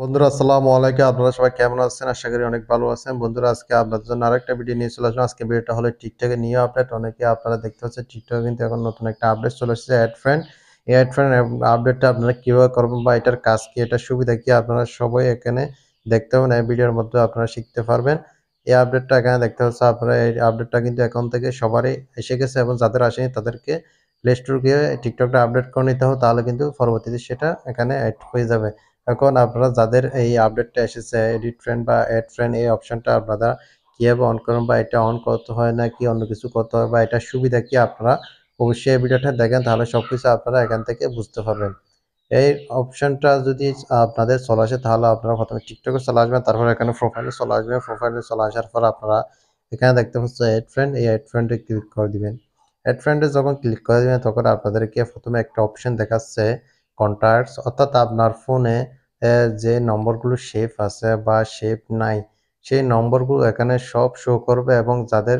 বন্ধুরা আসসালাম আলাইকুম আপনারা সবাই কেমন আছেন আশা করি অনেক ভালো আছেন বন্ধুরা আজকে আপনাদের জন্য আরেকটা ভিডিও নিয়ে চলে আসলাম আজকে ভিডিওটা হলো টিকটকে নিয়ে আপডেট অনেকে আপনারা দেখতে পাচ্ছেন টিকটকে কিন্তু এখন নতুন একটা আপডেট চলে এসেছে অ্যাড ফ্রেন্ড এই অ্যাড ফ্রেন্ড আপডেটটা আপনারা কীভাবে করবেন বা এটার কাজ কি এটার সুবিধা কি আপনারা সবাই এখানে দেখতে পাবেন এই ভিডিওর মধ্যে আপনারা শিখতে পারবেন এই আপডেটটা এখানে দেখতে পাচ্ছেন আপনারা এই আপডেটটা কিন্তু এখন থেকে সবারই এসে গেছে এবং যাদের আসেনি তাদেরকে প্লে স্টোর গিয়ে টিকটকটা আপডেট করে নিতে হবে তাহলে কিন্তু পরবর্তীতে সেটা এখানে অ্যাড হয়ে যাবে এখন আপনারা যাদের এই আপডেটটা এসেছে এডিট ট্রেন বা এড ট্রেন এই অপশনটা আপনারা কীভাবে অন করেন বা এটা অন করতে হয় না কি অন্য কিছু করতে হয় বা এটা সুবিধা কি আপনারা অবশ্যই এই ভিডিওটা দেখেন তাহলে সব কিছু আপনারা এখান থেকে বুঝতে পারবেন এই অপশনটা যদি আপনাদের চলে আসে তাহলে আপনারা প্রথমে টিকটকে চলে আসবেন তারপর এখানে প্রোফাইলে চলে আসবেন প্রোফাইলে চলে আসার পর আপনারা এখানে দেখতে পাচ্ছেন এড ফ্রেন্ড এই এড ফ্রেন্ডে ক্লিক করে দিবেন এড ফ্রেন্ডে যখন ক্লিক করে দিবেন তখন আপনাদেরকে প্রথমে একটা অপশন দেখাচ্ছে কন্ট্যাক্টস অর্থাৎ আপনার ফোনে যে নম্বরগুলো শেপ আছে বা শেপ নাই সেই নম্বরগুলো এখানে সব শো করবে এবং যাদের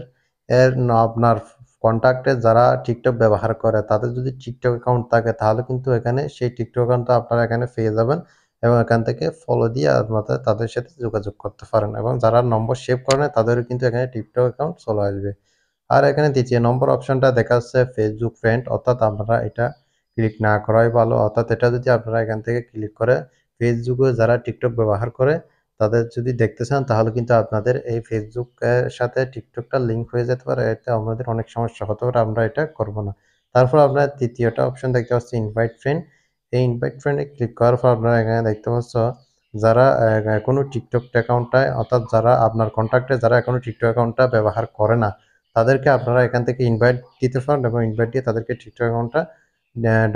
এর আপনার কন্ট্যাক্টে যারা টিকটক ব্যবহার করে তাদের যদি টিকটক অ্যাকাউন্ট থাকে তাহলে কিন্তু এখানে সেই টিকটক অ্যাকাউন্টটা আপনারা এখানে পেয়ে যাবেন এবং এখান থেকে ফলো দিয়ে আপনাদের তাদের সাথে যোগাযোগ করতে পারেন এবং যারা নম্বর সেভ করে তাদেরও কিন্তু এখানে টিকটক অ্যাকাউন্ট চলে আসবে আর এখানে দ্বিতীয় নম্বর অপশনটা দেখা যাচ্ছে ফেসবুক ফ্রেন্ড অর্থাৎ আপনারা এটা ক্লিক না করাই ভালো অর্থাৎ এটা যদি আপনারা এখান থেকে ক্লিক করে ফেসবুকে যারা টিকটক ব্যবহার করে তাদের যদি দেখতে চান তাহলে কিন্তু আপনাদের এই ফেসবুকের সাথে টিকটকটা লিঙ্ক হয়ে যেতে পারে এতে আমাদের অনেক সমস্যা হতে পারে আমরা এটা করব না তারপর আপনার তৃতীয়টা অপশন দেখতে পাচ্ছি ইনভাইট ফ্রেন্ড এই ইনভাইট ফ্রেন্ডে ক্লিক করার পর আপনারা এখানে দেখতে পাচ্ছ যারা কোনো টিকটক অ্যাকাউন্টটায় অর্থাৎ যারা আপনার কন্ট্যাক্টে যারা এখনো টিকটক অ্যাকাউন্টটা ব্যবহার করে না তাদেরকে আপনারা এখান থেকে ইনভাইট দিতে পারেন এবং ইনভাইট দিয়ে তাদেরকে টিকটক অ্যাকাউন্টটা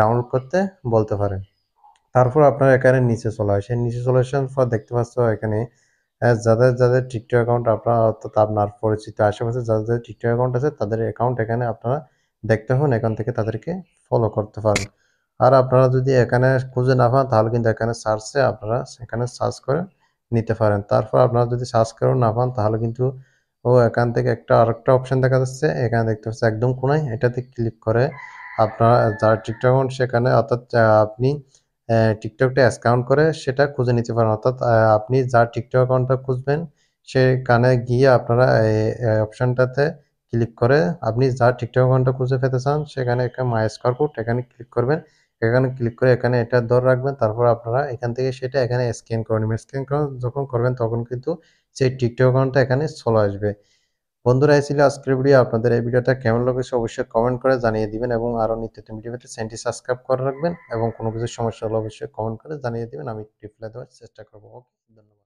ডাউনলোড করতে বলতে পারেন তারপর আপনার এখানে নিচে চলে আসে নিচে চলে আসার পর দেখতে পাচ্ছ এখানে যাদের যাদের টিকটক অ্যাকাউন্ট আপনার অর্থাৎ আপনার পরিচিত আশেপাশে যাদের যাদের টিকটক অ্যাকাউন্ট আছে তাদের অ্যাকাউন্ট এখানে আপনারা দেখতে হন এখান থেকে তাদেরকে ফলো করতে পারেন আর আপনারা যদি এখানে খুঁজে না পান তাহলে কিন্তু এখানে সার্চে আপনারা সেখানে সার্চ করে নিতে পারেন তারপর আপনারা যদি সার্চ করেও না পান তাহলে কিন্তু ও এখান থেকে একটা আরেকটা অপশন দেখা যাচ্ছে এখানে দেখতে পাচ্ছে একদম কোনায় এটাতে ক্লিক করে আপনারা যার টিকটক অ্যাকাউন্ট সেখানে অর্থাৎ আপনি টিকটকটা অ্যাকাউন্ট করে সেটা খুঁজে নিতে পারেন অর্থাৎ আপনি যার টিকটক অ্যাকাউন্টটা খুঁজবেন সেখানে গিয়ে আপনারা এই অপশানটাতে ক্লিক করে আপনি যার টিকটক অ্যাকাউন্টটা খুঁজে পেতে চান সেখানে একটা মাই স্কোয়ার কোড এখানে ক্লিক করবেন এখানে ক্লিক করে এখানে এটা দর রাখবেন তারপর আপনারা এখান থেকে সেটা এখানে স্ক্যান করে নেবেন স্ক্যান যখন করবেন তখন কিন্তু সেই টিকটক অ্যাকাউন্টটা এখানে চলে আসবে বন্ধুরা এই ছিল আজকের ভিডিও আপনাদের এই ভিডিওটা কেমন লাগছে অবশ্যই কমেন্ট করে জানিয়ে দিবেন এবং আরও নিত্য ভিডিও পেতে চ্যানেলটি সাবস্ক্রাইব করে রাখবেন এবং কোনো কিছু সমস্যা হলে অবশ্যই কমেন্ট করে জানিয়ে দিবেন আমি রিপ্লাই দেওয়ার চেষ্টা করবো ওকে ধন্যবাদ